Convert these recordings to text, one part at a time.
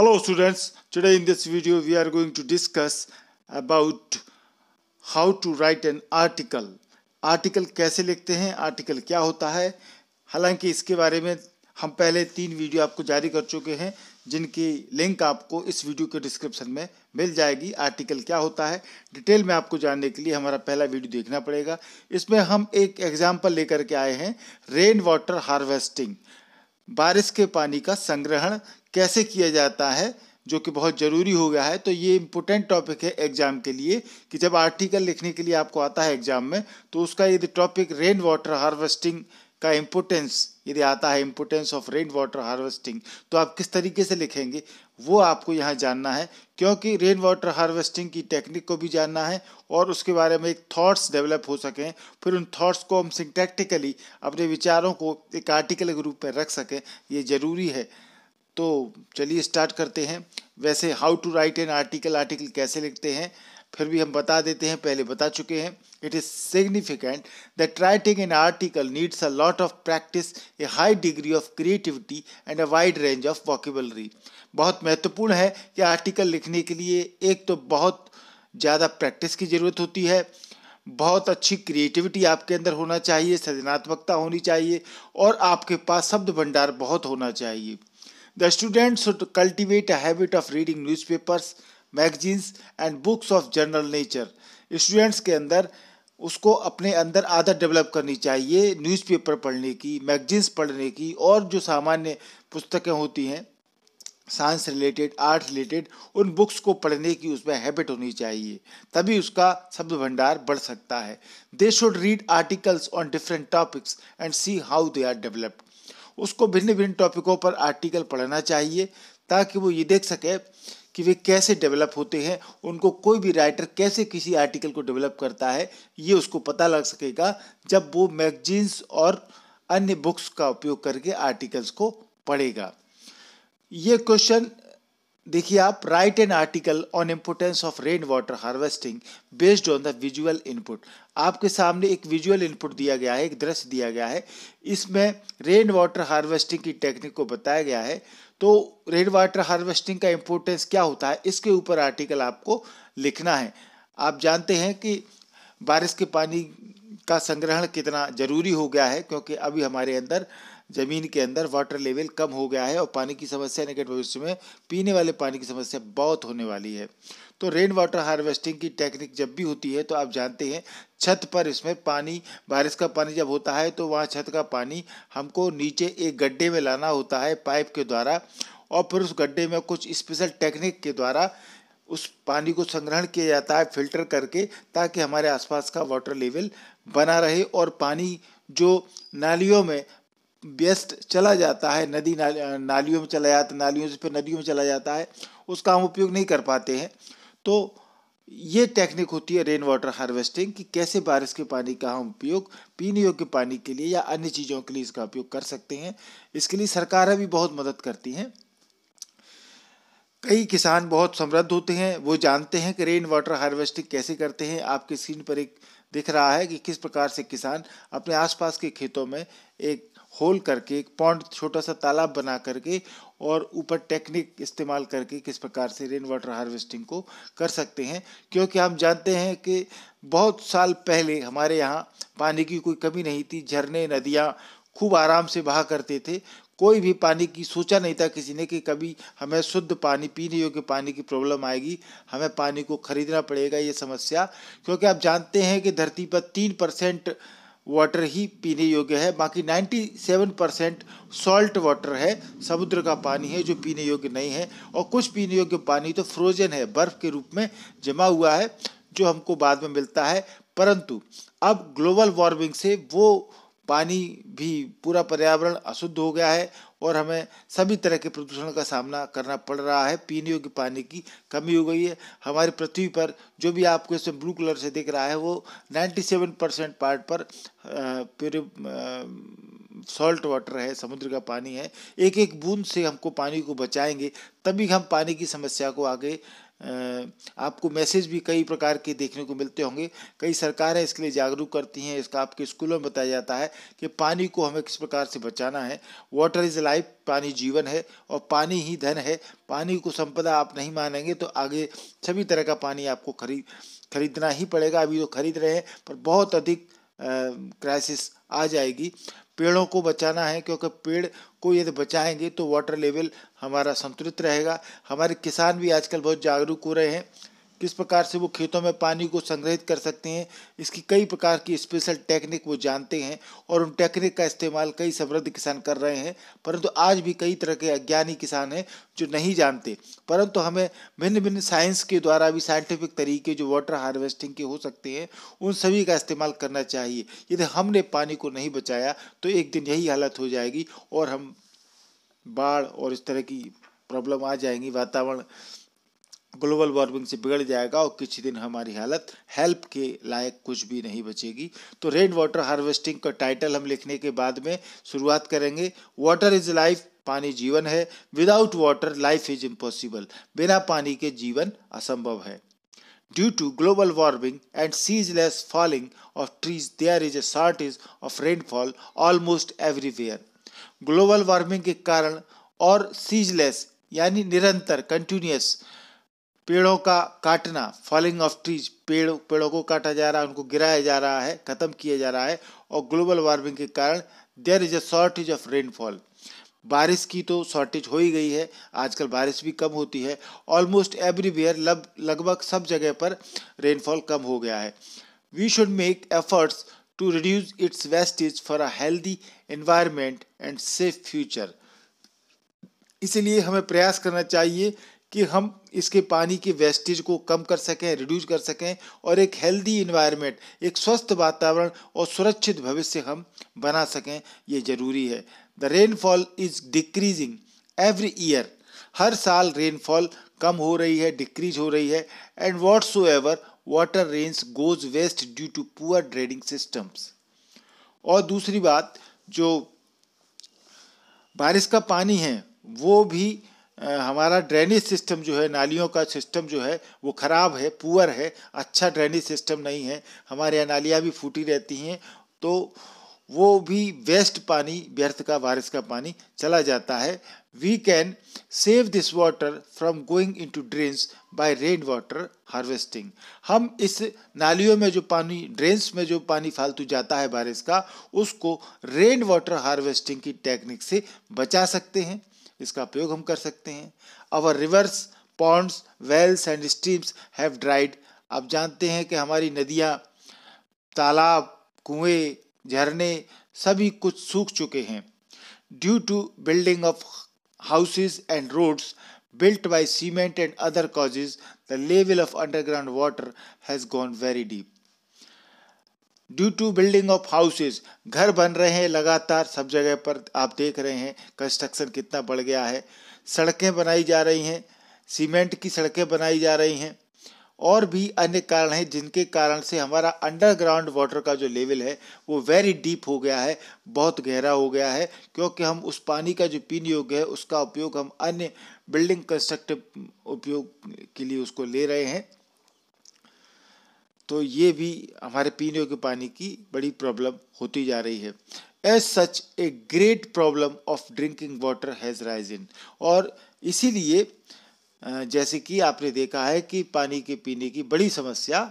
Hello students, today in this video we are going to discuss about how to write an article. Article कैसे लिखते हैं article क्या होता है हालांकि इसके बारे में हम पहले तीन वीडियो आपको जारी कर चुके हैं जिनकी लिंक आपको इस वीडियो के डिस्क्रिप्शन में मिल जाएगी आर्टिकल क्या होता है डिटेल में आपको जानने के लिए हमारा पहला वीडियो देखना पड़ेगा इसमें हम एक एग्जाम्पल लेकर के आए हैं रेन वाटर हार्वेस्टिंग बारिश के पानी का संग्रहण कैसे किया जाता है जो कि बहुत ज़रूरी हो गया है तो ये इम्पोर्टेंट टॉपिक है एग्ज़ाम के लिए कि जब आर्टिकल लिखने के लिए आपको आता है एग्ज़ाम में तो उसका यदि टॉपिक रेन वाटर हार्वेस्टिंग का इम्पोर्टेंस यदि आता है importance of rain water harvesting तो आप किस तरीके से लिखेंगे वो आपको यहाँ जानना है क्योंकि रेन वाटर हार्वेस्टिंग की टेक्निक को भी जानना है और उसके बारे में एक थॉट्स डेवलप हो सकें फिर उन थॉट्स को हम सिंटेक्टिकली अपने विचारों को एक आर्टिकल के रूप में रख सकें ये ज़रूरी है तो चलिए स्टार्ट करते हैं वैसे how to write an article article कैसे लिखते हैं फिर भी हम बता देते हैं पहले बता चुके हैं it is significant that writing an article needs a lot of practice a high degree of creativity and a wide range of vocabulary बहुत महत्वपूर्ण है कि आर्टिकल लिखने के लिए एक तो बहुत ज़्यादा प्रैक्टिस की ज़रूरत होती है बहुत अच्छी क्रिएटिविटी आपके अंदर होना चाहिए सृजनात्मकता होनी चाहिए और आपके पास शब्द भंडार बहुत होना चाहिए the students cultivate a habit of reading newspapers magazines and books of general nature students के अंदर उसको अपने अंदर आदत डेवलप करनी चाहिए न्यूज़पेपर पढ़ने की मैगजीन्स पढ़ने की और जो सामान्य पुस्तकें होती हैं साइंस रिलेटेड आर्ट रिलेटेड उन बुक्स को पढ़ने की उसमें हैबिट होनी चाहिए तभी उसका शब्द भंडार बढ़ सकता है they should read articles on different topics and see how they are developed उसको भिन्न भिन्न टॉपिकों पर आर्टिकल पढ़ना चाहिए ताकि वो ये देख सके कि वे कैसे डेवलप होते हैं उनको कोई भी राइटर कैसे किसी आर्टिकल को डेवलप करता है ये उसको पता लग सकेगा जब वो मैगजीन्स और अन्य बुक्स का उपयोग करके आर्टिकल्स को पढ़ेगा ये क्वेश्चन देखिए आप write an article on importance of rain water harvesting based on the visual input आपके सामने एक विजुअल इनपुट दिया गया है एक दृश्य दिया गया है इसमें रेन वाटर हार्वेस्टिंग की टेक्निक को बताया गया है तो रेड वाटर हार्वेस्टिंग का इम्पोर्टेंस क्या होता है इसके ऊपर आर्टिकल आपको लिखना है आप जानते हैं कि बारिश के पानी का संग्रहण कितना ज़रूरी हो गया है क्योंकि अभी हमारे अंदर ज़मीन के अंदर वाटर लेवल कम हो गया है और पानी की समस्या निकट भविष्य में पीने वाले पानी की समस्या बहुत होने वाली है तो रेन वाटर हार्वेस्टिंग की टेक्निक जब भी होती है तो आप जानते हैं छत पर इसमें पानी बारिश का पानी जब होता है तो वहाँ छत का पानी हमको नीचे एक गड्ढे में लाना होता है पाइप के द्वारा और फिर उस गड्ढे में कुछ स्पेशल टेक्निक के द्वारा उस पानी को संग्रहण किया जाता है फिल्टर करके ताकि हमारे आसपास का वाटर लेवल बना रहे और पानी जो नालियों में व्यस्त चला जाता है नदी नालियों में चला जाता है नालियों से फिर नदियों में चला जाता है उसका हम उपयोग नहीं कर पाते हैं तो ये टेक्निक होती है रेन वाटर हार्वेस्टिंग कि कैसे बारिश के पानी का हम उपयोग पीने योग्य पानी के लिए या अन्य चीज़ों के लिए इसका उपयोग कर सकते हैं इसके लिए सरकारें भी बहुत मदद करती हैं कई किसान बहुत समृद्ध होते हैं वो जानते हैं कि रेन वाटर हार्वेस्टिंग कैसे करते हैं आपके स्क्रीन पर एक दिख रहा है कि किस प्रकार से किसान अपने आसपास के खेतों में एक होल करके एक पॉन्ड छोटा सा तालाब बना करके और ऊपर टेक्निक इस्तेमाल करके किस प्रकार से रेन वाटर हार्वेस्टिंग को कर सकते हैं क्योंकि हम जानते हैं कि बहुत साल पहले हमारे यहाँ पानी की कोई कमी नहीं थी झरने नदियाँ खूब आराम से बहा करते थे कोई भी पानी की सोचा नहीं था किसी ने कि कभी हमें शुद्ध पानी पीने योग्य पानी की प्रॉब्लम आएगी हमें पानी को खरीदना पड़ेगा ये समस्या क्योंकि आप जानते हैं कि धरती पर तीन परसेंट वाटर ही पीने योग्य है बाकी 97 परसेंट सॉल्ट वाटर है समुद्र का पानी है जो पीने योग्य नहीं है और कुछ पीने योग्य पानी तो फ्रोजन है बर्फ़ के रूप में जमा हुआ है जो हमको बाद में मिलता है परंतु अब ग्लोबल वार्मिंग से वो पानी भी पूरा पर्यावरण अशुद्ध हो गया है और हमें सभी तरह के प्रदूषण का सामना करना पड़ रहा है पीने योग्य पानी की कमी हो गई है हमारी पृथ्वी पर जो भी आपको इसमें ब्लू कलर से दिख रहा है वो 97 परसेंट पार्ट पर प्योर सॉल्ट वाटर है समुद्र का पानी है एक एक बूंद से हमको पानी को बचाएंगे तभी हम पानी की समस्या को आगे आपको मैसेज भी कई प्रकार के देखने को मिलते होंगे कई सरकारें इसके लिए जागरूक करती हैं इसका आपके स्कूलों में बताया जाता है कि पानी को हमें किस प्रकार से बचाना है वाटर इज़ लाइफ पानी जीवन है और पानी ही धन है पानी को संपदा आप नहीं मानेंगे तो आगे सभी तरह का पानी आपको खरीद खरीदना ही पड़ेगा अभी तो खरीद रहे हैं पर बहुत अधिक क्राइसिस आ जाएगी पेड़ों को बचाना है क्योंकि पेड़ को यदि बचाएंगे तो वाटर लेवल हमारा संतुलित रहेगा हमारे किसान भी आजकल बहुत जागरूक हो रहे हैं किस प्रकार से वो खेतों में पानी को संग्रहित कर सकते हैं इसकी कई प्रकार की स्पेशल टेक्निक वो जानते हैं और उन टेक्निक का इस्तेमाल कई समृद्ध किसान कर रहे हैं परंतु आज भी कई तरह के अज्ञानी किसान हैं जो नहीं जानते परंतु हमें भिन्न भिन्न साइंस के द्वारा भी साइंटिफिक तरीके जो वाटर हार्वेस्टिंग के हो सकते हैं उन सभी का इस्तेमाल करना चाहिए यदि हमने पानी को नहीं बचाया तो एक दिन यही हालत हो जाएगी और हम बाढ़ और इस तरह की प्रॉब्लम आ जाएंगी वातावरण ग्लोबल वार्मिंग से बिगड़ जाएगा और किसी दिन हमारी हालत हेल्प के लायक कुछ भी नहीं बचेगी तो रेन वाटर हार्वेस्टिंग का टाइटल हम लिखने के बाद में शुरुआत करेंगे वाटर इज लाइफ पानी जीवन है without water life is impossible बिना पानी के जीवन असंभव है Due to global warming and ceaseless falling of trees there is a shortage of rainfall almost everywhere global warming के कारण और सीजलेस यानी निरंतर कंटिन्यूस पेड़ों का काटना फॉलिंग ऑफ ट्रीज पेड़ पेड़ों को काटा जा रहा है उनको गिराया जा रहा है ख़त्म किया जा रहा है और ग्लोबल वार्मिंग के कारण there is a shortage of rainfall बारिश की तो शॉर्टेज हो ही गई है आजकल बारिश भी कम होती है ऑलमोस्ट एवरीवेयर लग लगभग सब जगह पर रेनफॉल कम हो गया है we should make efforts to reduce its wastage for a healthy environment and safe future इसलिए हमें प्रयास करना चाहिए कि हम इसके पानी के वेस्टेज को कम कर सकें रिड्यूस कर सकें और एक हेल्दी इन्वायरमेंट एक स्वस्थ वातावरण और सुरक्षित भविष्य हम बना सकें ये ज़रूरी है the rainfall is decreasing every year हर साल रेनफॉल कम हो रही है डिक्रीज हो रही है and whatsoever water rains goes waste due to poor draining systems और दूसरी बात जो बारिश का पानी है वो भी हमारा ड्रेनेज सिस्टम जो है नालियों का सिस्टम जो है वो ख़राब है पुअर है अच्छा ड्रेनेज सिस्टम नहीं है हमारे यहाँ नालियाँ भी फूटी रहती हैं तो वो भी वेस्ट पानी व्यर्थ का बारिश का पानी चला जाता है we can save this water from going into drains by rain water harvesting हम इस नालियों में जो पानी ड्रेन्स में जो पानी फालतू जाता है बारिश का उसको रेन वाटर हार्वेस्टिंग की टेक्निक से बचा सकते हैं जिसका उपयोग हम कर सकते हैं our rivers ponds wells and streams have dried आप जानते हैं कि हमारी नदियाँ तालाब कुएँ झरने सभी कुछ सूख चुके हैं due to building of houses and roads built by cement and other causes the level of underground water has gone very deep due to building of houses घर बन रहे हैं लगातार सब जगह पर आप देख रहे हैं कंस्ट्रक्शन कितना बढ़ गया है सड़कें बनाई जा रही हैं सीमेंट की सड़कें बनाई जा रही हैं और भी अन्य कारण हैं जिनके कारण से हमारा अंडरग्राउंड वाटर का जो लेवल है वो वेरी डीप हो गया है बहुत गहरा हो गया है क्योंकि हम उस पानी का जो पीने योग्य है उसका उपयोग हम अन्य बिल्डिंग कंस्ट्रक्टिव उपयोग के लिए उसको ले रहे हैं तो ये भी हमारे पीने के पानी की बड़ी प्रॉब्लम होती जा रही है as such a great problem of drinking water has risen और इसीलिए जैसे कि आपने देखा है कि पानी के पीने की बड़ी समस्या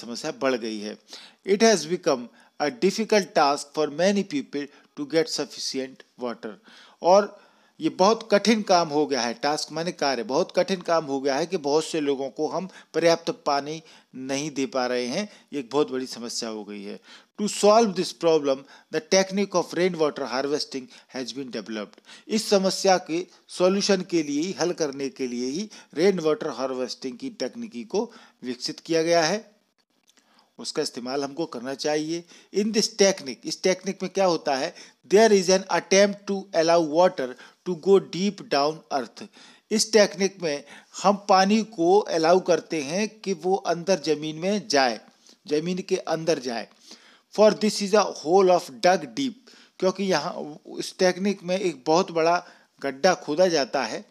समस्या बढ़ गई है it has become a difficult task for many people to get sufficient water और ये बहुत कठिन काम हो गया है टास्क मैंने कार्य बहुत कठिन काम हो गया है कि बहुत से लोगों को हम पर्याप्त पानी नहीं दे पा रहे हैं ये एक बहुत बड़ी समस्या हो गई है to solve this problem the technique of rain water harvesting has been developed इस समस्या के सॉल्यूशन के लिए ही हल करने के लिए ही रेन वाटर हार्वेस्टिंग की तकनीकी को विकसित किया गया है उसका इस्तेमाल हमको करना चाहिए इन दिस टेक्निक इस टेक्निक में क्या होता है there is an attempt to allow water to go deep down earth इस टेक्निक में हम पानी को अलाउ करते हैं कि वो अंदर ज़मीन में जाए ज़मीन के अंदर जाए for this is a hole of dug deep क्योंकि यहाँ इस टेक्निक में एक बहुत बड़ा गड्ढा खोदा जाता है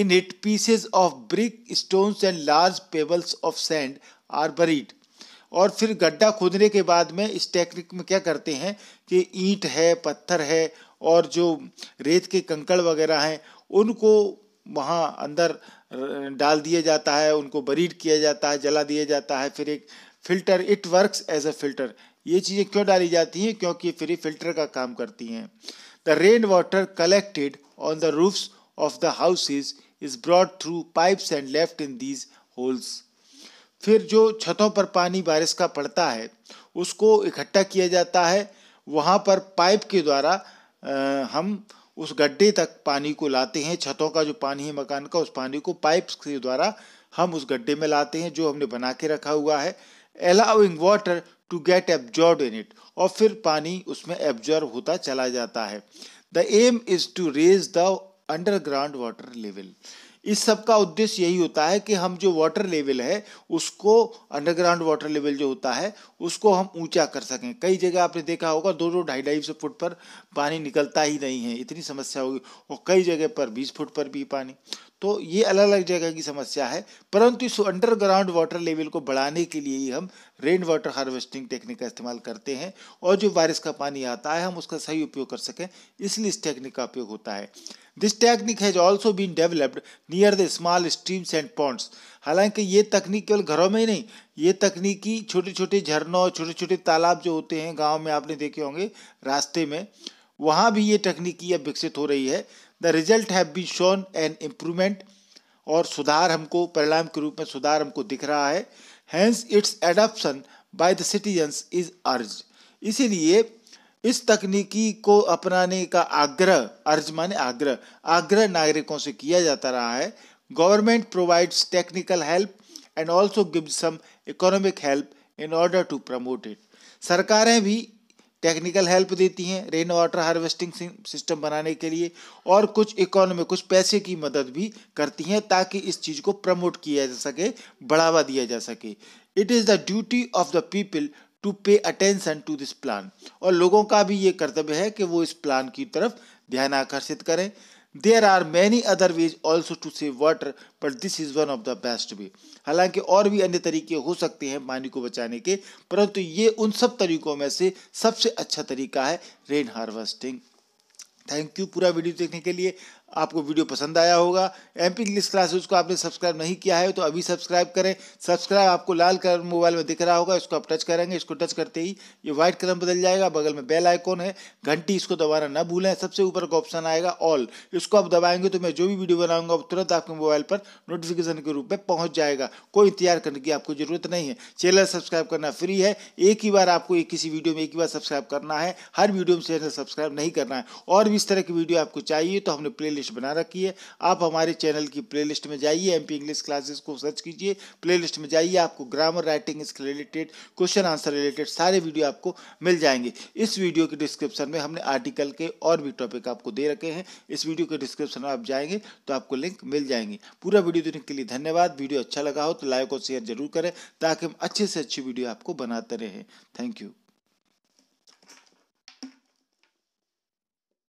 in it pieces of brick stones and large pebbles of sand are buried और फिर गड्ढा खोदने के बाद में इस टेक्निक में क्या करते हैं कि ईंट है पत्थर है और जो रेत के कंकड़ वगैरह हैं उनको वहाँ अंदर डाल दिया जाता है उनको बरीड किया जाता है जला दिया जाता है फिर एक filter it works as a filter ये चीज़ें क्यों डाली जाती हैं क्योंकि फिर ये फिल्टर का काम करती हैं the rain water collected on the roofs of the houses is brought through pipes and left in these holes फिर जो छतों पर पानी बारिश का पड़ता है उसको इकट्ठा किया जाता है वहाँ पर पाइप के द्वारा हम उस गड्ढे तक पानी को लाते हैं छतों का जो पानी है मकान का उस पानी को पाइप के द्वारा हम उस गड्ढे में लाते हैं जो हमने बना के रखा हुआ है allowing water to get absorb in it और फिर पानी उसमें एब्जॉर्ब होता चला जाता है the aim is to raise the underground water level इस सब का उद्देश्य यही होता है कि हम जो वाटर लेवल है उसको अंडरग्राउंड वाटर लेवल जो होता है उसको हम ऊंचा कर सकें कई जगह आपने देखा होगा दो दो ढाई ढाई सौ फुट पर पानी निकलता ही नहीं है इतनी समस्या होगी और कई जगह पर बीस फुट पर भी पानी तो ये अलग अलग जगह की समस्या है परंतु इस अंडरग्राउंड वाटर लेवल को बढ़ाने के लिए ही हम रेन वाटर हार्वेस्टिंग टेक्निक का इस्तेमाल करते हैं और जो बारिश का पानी आता है हम उसका सही उपयोग कर सकें इसलिए इस टेक्निक का उपयोग होता है this technique has also been developed near the small streams and ponds हालांकि ये तकनीक केवल घरों में ही नहीं ये तकनीकी छोटे छोटे झरनों छोटे छोटे तालाब जो होते हैं गाँव में आपने देखे होंगे रास्ते में वहाँ भी ये तकनीकी अब विकसित हो रही है the result have been shown an improvement और सुधार हमको परिणाम के रूप में सुधार हमको दिख रहा है hence its adoption by the citizens is urge इसीलिए इस तकनीकी को अपनाने का आग्रह अर्ज माने आग्रह आग्रह नागरिकों से किया जाता रहा है government provides technical help and also give some economic help in order to promote it सरकारें भी टेक्निकल हेल्प देती हैं रेन वाटर हार्वेस्टिंग सिस्टम बनाने के लिए और कुछ इकोनॉमी कुछ पैसे की मदद भी करती हैं ताकि इस चीज़ को प्रमोट किया जा सके बढ़ावा दिया जा सके it is the duty of the people to pay attention to this plan और लोगों का भी ये कर्तव्य है कि वो इस प्लान की तरफ ध्यान आकर्षित करें there are many other ways also to save water but this is one of the best way हालांकि और भी अन्य तरीके हो सकते हैं पानी को बचाने के परंतु ये उन सब तरीकों में से सबसे अच्छा तरीका है रेन हार्वेस्टिंग थैंक यू पूरा वीडियो देखने के लिए आपको वीडियो पसंद आया होगा एम पी इंग्लिश क्लासेज को आपने सब्सक्राइब नहीं किया है तो अभी सब्सक्राइब करें सब्सक्राइब आपको लाल कलर मोबाइल में दिख रहा होगा इसको आप टच करेंगे इसको टच करते ही ये व्हाइट कलर बदल जाएगा बगल में बेल आइकॉन है घंटी इसको दबाना ना भूलें सबसे ऊपर का ऑप्शन आएगा ऑल इसको आप दबाएंगे तो मैं जो भी वीडियो बनाऊंगा तुरंत आपके मोबाइल पर नोटिफिकेशन के रूप में पहुंच जाएगा कोई इंतजार करने की आपको जरूरत नहीं है चैनल सब्सक्राइब करना फ्री है एक ही बार आपको एक किसी वीडियो में एक ही बार सब्सक्राइब करना है हर वीडियो में चैनल सब्सक्राइब नहीं करना है और भी इस तरह की वीडियो आपको चाहिए तो हमने प्ले प्लेलिस्ट बना रखी है आप हमारे चैनल की प्लेलिस्ट में जाइए एमपी इंग्लिश क्लासेस को सर्च कीजिए प्लेलिस्ट में जाइए आपको ग्रामर राइटिंग इसके रिलेटेड क्वेश्चन आंसर रिलेटेड सारे वीडियो आपको मिल जाएंगे इस वीडियो के डिस्क्रिप्शन में हमने आर्टिकल के और भी टॉपिक आपको दे रखे हैं इस वीडियो के डिस्क्रिप्शन में आप जाएंगे तो आपको लिंक मिल जाएंगे पूरा वीडियो देखने के लिए धन्यवाद वीडियो अच्छा लगा हो तो लाइक और शेयर जरूर करें ताकि हम अच्छे से अच्छी वीडियो आपको बनाते रहें थैंक यू